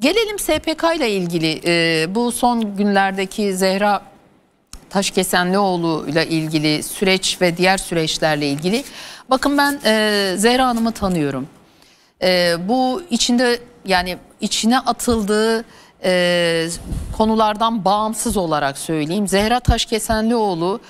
Gelelim SPK ile ilgili e, bu son günlerdeki Zehra Taşkesenlioğlu ile ilgili süreç ve diğer süreçlerle ilgili. Bakın ben e, Zehra Hanım'ı tanıyorum. E, bu içinde yani içine atıldığı e, konulardan bağımsız olarak söyleyeyim. Zehra Taşkesenlioğlu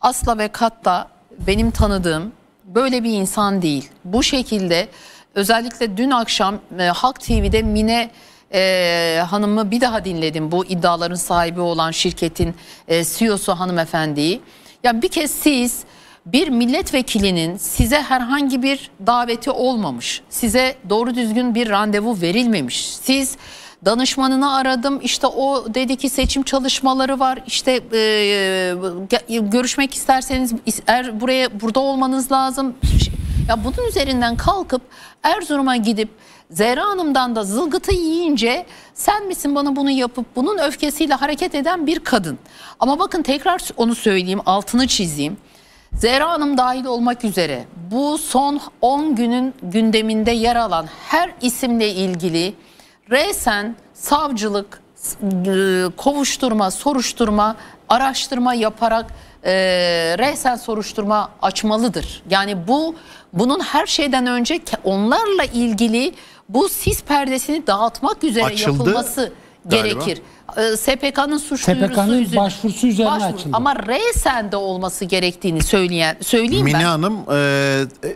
asla ve katta benim tanıdığım böyle bir insan değil. Bu şekilde özellikle dün akşam e, Halk TV'de Mine e, hanımı bir daha dinledim. Bu iddiaların sahibi olan şirketin e, CEO'su hanımefendiyi. Ya bir kez siz bir milletvekilinin size herhangi bir daveti olmamış. Size doğru düzgün bir randevu verilmemiş. Siz danışmanını aradım işte o dedi ki seçim çalışmaları var işte e, e görüşmek isterseniz er, buraya burada olmanız lazım. Ya bunun üzerinden kalkıp Erzurum'a gidip Zehra Hanım'dan da zılgıtı yiyince sen misin bana bunu yapıp bunun öfkesiyle hareket eden bir kadın. Ama bakın tekrar onu söyleyeyim altını çizeyim. Zehra Hanım dahil olmak üzere bu son 10 günün gündeminde yer alan her isimle ilgili resen savcılık, e, kovuşturma, soruşturma, araştırma yaparak e, resen soruşturma açmalıdır. Yani bu bunun her şeyden önce onlarla ilgili bu sis perdesini dağıtmak üzere Açıldı. yapılması gerekir. Ee, SPK'nın suç SPK'nın başvurusu üzerine başvuru. açıldı. Ama resen de olması gerektiğini söyleyen söyleyeyim Mine ben. Mine Hanım e,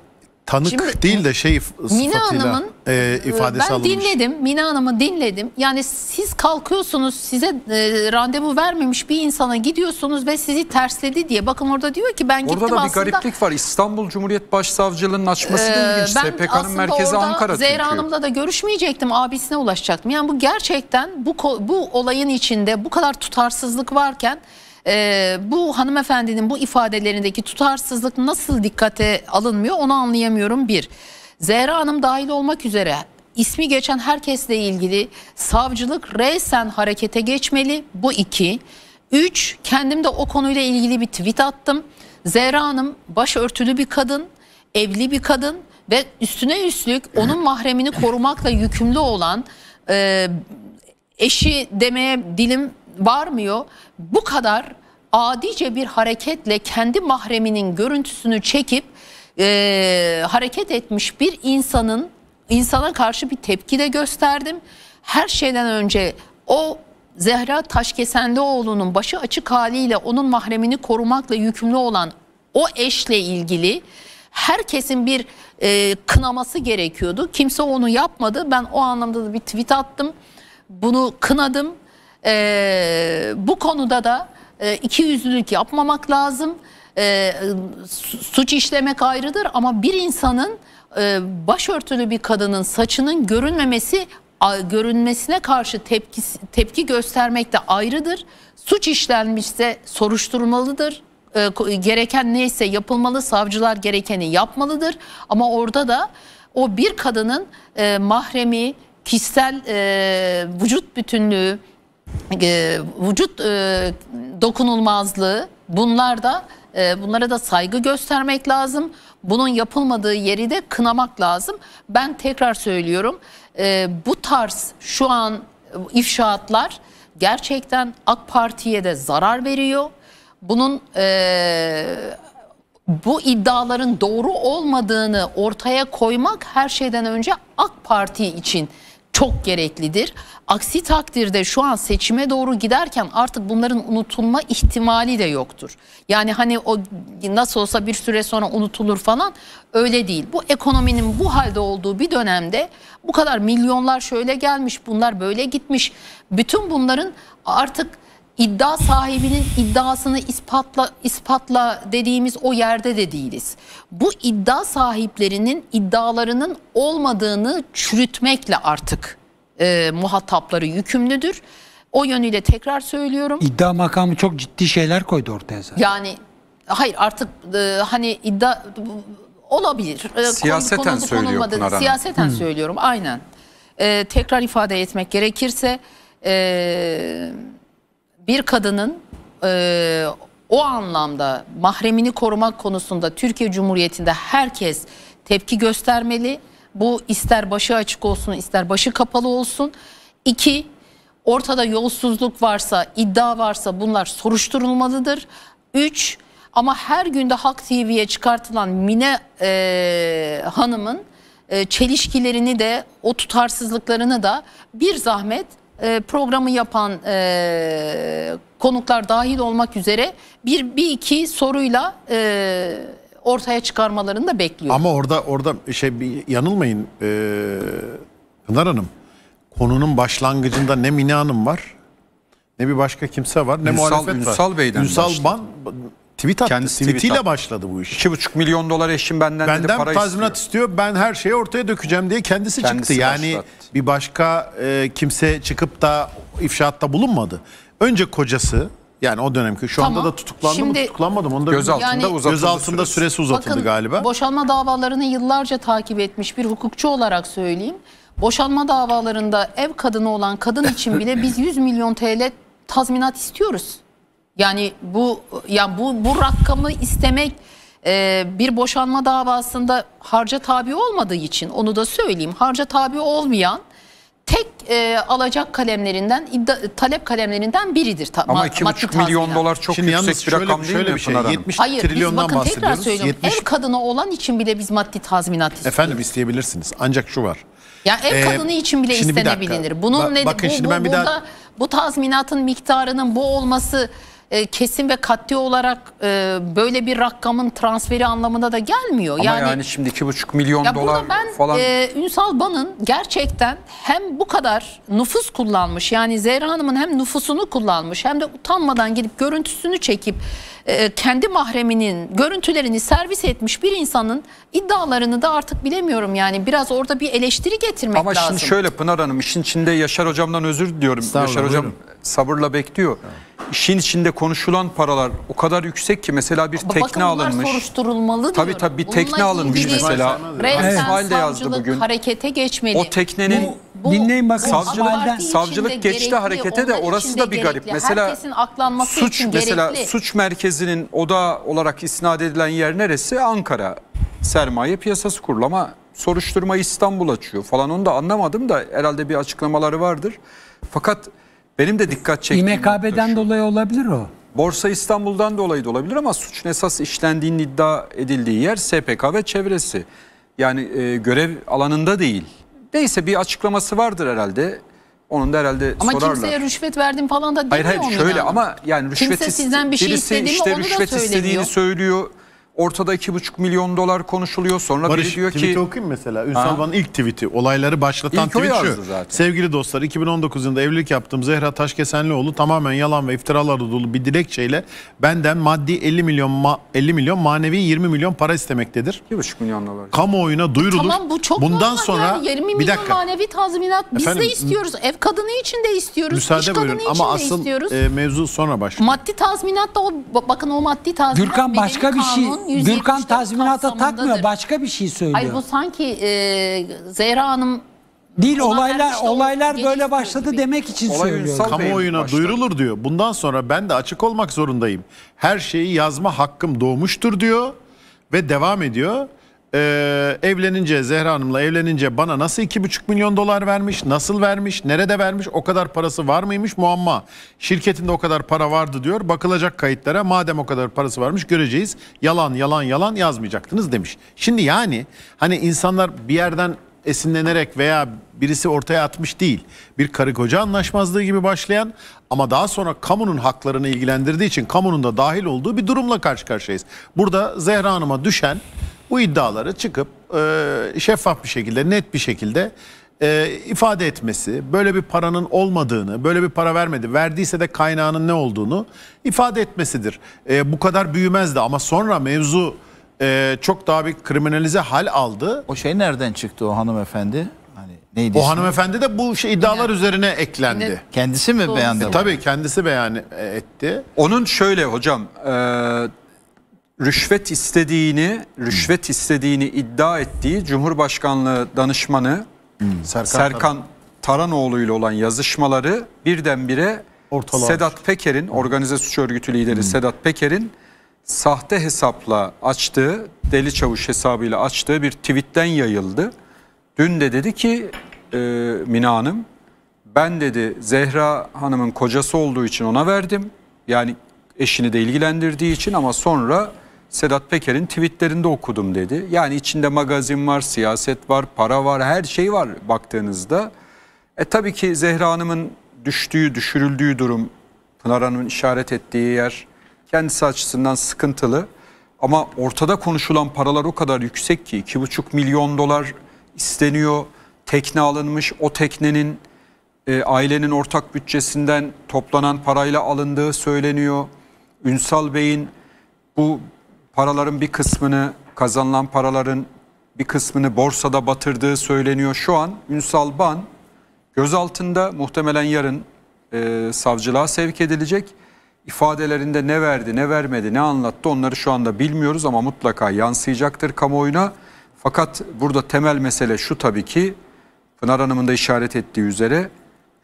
tanık Şimdi, değil de şey Mina Hanım'ın, e, e, ifadesi ben alınmış. Ben dinledim, Mina Hanım'ı dinledim. Yani siz kalkıyorsunuz, size e, randevu vermemiş bir insana gidiyorsunuz ve sizi tersledi diye. Bakın orada diyor ki ben orada gittim aslında. Orada da bir gariplik var. İstanbul Cumhuriyet Başsavcılığı'nın açması e, da ilginç. SPK'nın merkezi Ankara Zehra çünkü. Hanım'la da görüşmeyecektim, abisine ulaşacaktım. Yani bu gerçekten bu, bu olayın içinde bu kadar tutarsızlık varken e, bu hanımefendinin bu ifadelerindeki tutarsızlık nasıl dikkate alınmıyor onu anlayamıyorum bir. Zehra Hanım dahil olmak üzere ismi geçen herkesle ilgili savcılık resen harekete geçmeli bu iki. Üç kendim de o konuyla ilgili bir tweet attım. Zehra Hanım başörtülü bir kadın, evli bir kadın ve üstüne üstlük onun mahremini korumakla yükümlü olan e, eşi demeye dilim varmıyor. Bu kadar adice bir hareketle kendi mahreminin görüntüsünü çekip e, hareket etmiş bir insanın insana karşı bir tepki de gösterdim. Her şeyden önce o Zehra Taşkesenlioğlu'nun başı açık haliyle onun mahremini korumakla yükümlü olan o eşle ilgili herkesin bir e, kınaması gerekiyordu. Kimse onu yapmadı. Ben o anlamda da bir tweet attım. Bunu kınadım. E, bu konuda da e, iki yüzlülük yapmamak lazım. E, suç işlemek ayrıdır ama bir insanın e, başörtülü bir kadının saçının görünmemesi görünmesine karşı tepki, tepki göstermek de ayrıdır. Suç işlenmişse soruşturmalıdır. E, gereken neyse yapılmalı, savcılar gerekeni yapmalıdır. Ama orada da o bir kadının e, mahremi, kişisel e, vücut bütünlüğü, e, vücut e, dokunulmazlığı bunlar da e, bunlara da saygı göstermek lazım. Bunun yapılmadığı yeri de kınamak lazım. Ben tekrar söylüyorum e, bu tarz şu an ifşaatlar gerçekten AK Parti'ye de zarar veriyor. Bunun e, bu iddiaların doğru olmadığını ortaya koymak her şeyden önce AK Parti için çok gereklidir. Aksi takdirde şu an seçime doğru giderken artık bunların unutulma ihtimali de yoktur. Yani hani o nasıl olsa bir süre sonra unutulur falan öyle değil. Bu ekonominin bu halde olduğu bir dönemde bu kadar milyonlar şöyle gelmiş, bunlar böyle gitmiş. Bütün bunların artık iddia sahibinin iddiasını ispatla ispatla dediğimiz o yerde de değiliz. Bu iddia sahiplerinin iddialarının olmadığını çürütmekle artık e, muhatapları yükümlüdür. O yönüyle tekrar söylüyorum. İddia makamı çok ciddi şeyler koydu ortaya zaten. Yani hayır artık e, hani iddia olabilir. E, siyaseten konu, Siyaseten hmm. söylüyorum aynen. E, tekrar ifade etmek gerekirse... E, bir kadının e, o anlamda mahremini korumak konusunda Türkiye Cumhuriyeti'nde herkes tepki göstermeli. Bu ister başı açık olsun ister başı kapalı olsun. İki, ortada yolsuzluk varsa, iddia varsa bunlar soruşturulmalıdır. Üç, ama her günde Halk TV'ye çıkartılan Mine e, Hanım'ın e, çelişkilerini de o tutarsızlıklarını da bir zahmet e, programı yapan e, konuklar dahil olmak üzere bir, bir iki soruyla e, ortaya çıkarmalarını da bekliyorum. Ama orada orada şey bir yanılmayın e, Pınar Hanım. Konunun başlangıcında ne Mine Hanım var ne bir başka kimse var ne Ünsal, muhalefet var. Ünsal Bey'den Ünsal başladı. Ban tweet attı. Kendisi Tweetiyle attı. başladı bu iş. 2,5 milyon dolar eşim benden, benden dedi, para tazminat istiyor. istiyor. Ben her şeyi ortaya dökeceğim diye kendisi, kendisi çıktı. Yani başlattı. bir başka e, kimse çıkıp da ifşaatta bulunmadı. Önce kocası yani o dönemki şu anda da tutuklandı Şimdi- mı tutuklanmadı mı? Onu da Gözaltında Yani- uzatıldı gözaltında süresi. süresi uzatıldı Bakın, galiba. boşanma davalarını yıllarca takip etmiş bir hukukçu olarak söyleyeyim. Boşanma davalarında ev kadını olan kadın için bile biz 100 milyon TL tazminat istiyoruz. Yani bu yani bu bu rakamı istemek e, bir boşanma davasında harca tabi olmadığı için onu da söyleyeyim. Harca tabi olmayan tek e, alacak kalemlerinden idda, talep kalemlerinden biridir. Ta, Ama 2,5 milyon tazminat. dolar çok Şimdi yüksek bir rakam şöyle değil mi bir şey, 70 Hayır, trilyondan biz bakın tekrar 70... Ev kadını olan için bile biz maddi tazminat istiyoruz. Efendim isteyebilirsiniz. Ancak şu var. Ya ev ee, kadını için bile istenebilir. Bunun ba ne bakın, bu, bu, daha... bu tazminatın miktarının bu olması e, kesin ve katli olarak e, böyle bir rakamın transferi anlamına da gelmiyor. Ama yani, yani şimdi 2,5 milyon ya dolar ben, falan. E, Ünsal Ban'ın gerçekten hem bu kadar nüfus kullanmış yani Zehra Hanım'ın hem nüfusunu kullanmış hem de utanmadan gidip görüntüsünü çekip e, kendi mahreminin görüntülerini servis etmiş bir insanın iddialarını da artık bilemiyorum yani biraz orada bir eleştiri getirmek Ama lazım. Ama şimdi şöyle Pınar Hanım işin içinde Yaşar Hocam'dan özür diliyorum. Yaşar buyurun. Hocam sabırla bekliyor. Evet işin içinde konuşulan paralar o kadar yüksek ki mesela bir tekne Bakın alınmış. soruşturulmalı Tabii diyorum. tabii bir tekne Bununla alınmış ilgili mesela. Resmen Hasmail de yazdı savcılık bugün. harekete geçmeli. O teknenin Bu- Dinleyin bakın, savcılık- savcılık geçti gerekli, harekete de orası da bir garip. Mesela Herkesin aklanması suç için mesela gerekli. suç merkezinin oda olarak isnat edilen yer neresi? Ankara. Sermaye piyasası kurulama soruşturma İstanbul açıyor falan onu da anlamadım da herhalde bir açıklamaları vardır. Fakat benim de dikkat çektiğim İMKB'den dolayı olabilir o. Borsa İstanbul'dan dolayı da olabilir ama suçun esas işlendiğinin iddia edildiği yer SPK ve çevresi. Yani e, görev alanında değil. Neyse bir açıklaması vardır herhalde. Onun da herhalde Ama sorarlar. kimseye rüşvet verdim falan da demiyor Hayır hayır şöyle yani. ama yani rüşvet Kimse sizden bir şey birisi istediğimi işte onu da rüşvet istediğini söylüyor. Ortada 2,5 milyon dolar konuşuluyor. Sonra Barış, biri diyor ki... Barış okuyayım mesela. Ünsal Van'ın ilk tweet'i. Olayları başlatan ilk tweet şu. Sevgili dostlar 2019 yılında evlilik yaptığım Zehra Taşkesenlioğlu tamamen yalan ve iftiralarla dolu bir dilekçeyle benden maddi 50 milyon ma 50 milyon manevi 20 milyon para istemektedir. 2,5 milyon dolar. Kamuoyuna duyurulur. Tamam bu çok Bundan sonra yani. 20 milyon bir dakika. manevi tazminat biz Efendim, de istiyoruz. Ev kadını için de istiyoruz. Müsaade İş buyurun. Ama asıl E, mevzu sonra başlıyor. Maddi tazminat da o bakın o maddi tazminat. Dürkan başka bir şey- kanun. şey Gürkan tazminata takmıyor başka bir şey söylüyor. Ay bu sanki e, Zehra Hanım Dil olaylar olaylar böyle başladı gibi. demek için Olay söylüyor. Ünsal Kamuoyuna başta. duyurulur diyor. Bundan sonra ben de açık olmak zorundayım. Her şeyi yazma hakkım doğmuştur diyor ve devam ediyor e, evlenince Zehra Hanım'la evlenince bana nasıl 2,5 milyon dolar vermiş, nasıl vermiş, nerede vermiş, o kadar parası var mıymış muamma. Şirketinde o kadar para vardı diyor. Bakılacak kayıtlara madem o kadar parası varmış göreceğiz. Yalan yalan yalan yazmayacaktınız demiş. Şimdi yani hani insanlar bir yerden esinlenerek veya birisi ortaya atmış değil. Bir karı koca anlaşmazlığı gibi başlayan ama daha sonra kamunun haklarını ilgilendirdiği için kamunun da dahil olduğu bir durumla karşı karşıyayız. Burada Zehra Hanım'a düşen bu iddiaları çıkıp e, şeffaf bir şekilde, net bir şekilde e, ifade etmesi, böyle bir paranın olmadığını, böyle bir para vermedi, verdiyse de kaynağının ne olduğunu ifade etmesidir. E, bu kadar büyümezdi ama sonra mevzu e, çok daha bir kriminalize hal aldı. O şey nereden çıktı o hanımefendi? Hani neydi? O ismi? hanımefendi de bu şey, iddialar üzerine eklendi. Ne? Kendisi mi beyan etti? tabii kendisi beyan e, etti. Onun şöyle hocam... E, rüşvet istediğini, rüşvet istediğini iddia ettiği Cumhurbaşkanlığı danışmanı Serkan, Serkan Taranoğlu ile olan yazışmaları birdenbire Ortalar. Sedat Peker'in organize suç örgütü lideri hmm. Sedat Peker'in sahte hesapla açtığı, deli çavuş hesabıyla açtığı bir tweetten yayıldı. Dün de dedi ki e, Mina Hanım ben dedi Zehra Hanım'ın kocası olduğu için ona verdim. Yani eşini de ilgilendirdiği için ama sonra Sedat Peker'in tweetlerinde okudum dedi. Yani içinde magazin var, siyaset var, para var, her şey var baktığınızda. E tabii ki Zehra Hanım'ın düştüğü, düşürüldüğü durum, Pınar Hanım'ın işaret ettiği yer kendisi açısından sıkıntılı. Ama ortada konuşulan paralar o kadar yüksek ki 2,5 milyon dolar isteniyor. Tekne alınmış, o teknenin e, ailenin ortak bütçesinden toplanan parayla alındığı söyleniyor. Ünsal Bey'in bu paraların bir kısmını kazanılan paraların bir kısmını borsada batırdığı söyleniyor. Şu an Ünsal Ban gözaltında muhtemelen yarın e, savcılığa sevk edilecek. İfadelerinde ne verdi, ne vermedi, ne anlattı onları şu anda bilmiyoruz ama mutlaka yansıyacaktır kamuoyuna. Fakat burada temel mesele şu tabii ki Pınar Hanım'ın da işaret ettiği üzere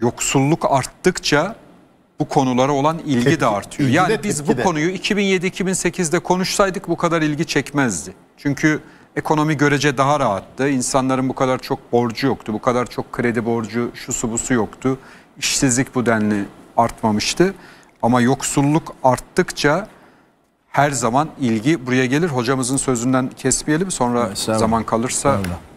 yoksulluk arttıkça bu konulara olan ilgi Tep de artıyor. İlgi yani de, biz bu de. konuyu 2007-2008'de konuşsaydık bu kadar ilgi çekmezdi. Çünkü ekonomi görece daha rahattı. İnsanların bu kadar çok borcu yoktu. Bu kadar çok kredi borcu, şu su bu su yoktu. İşsizlik bu denli artmamıştı. Ama yoksulluk arttıkça her zaman ilgi buraya gelir. Hocamızın sözünden kesmeyelim sonra zaman kalırsa... Öyle.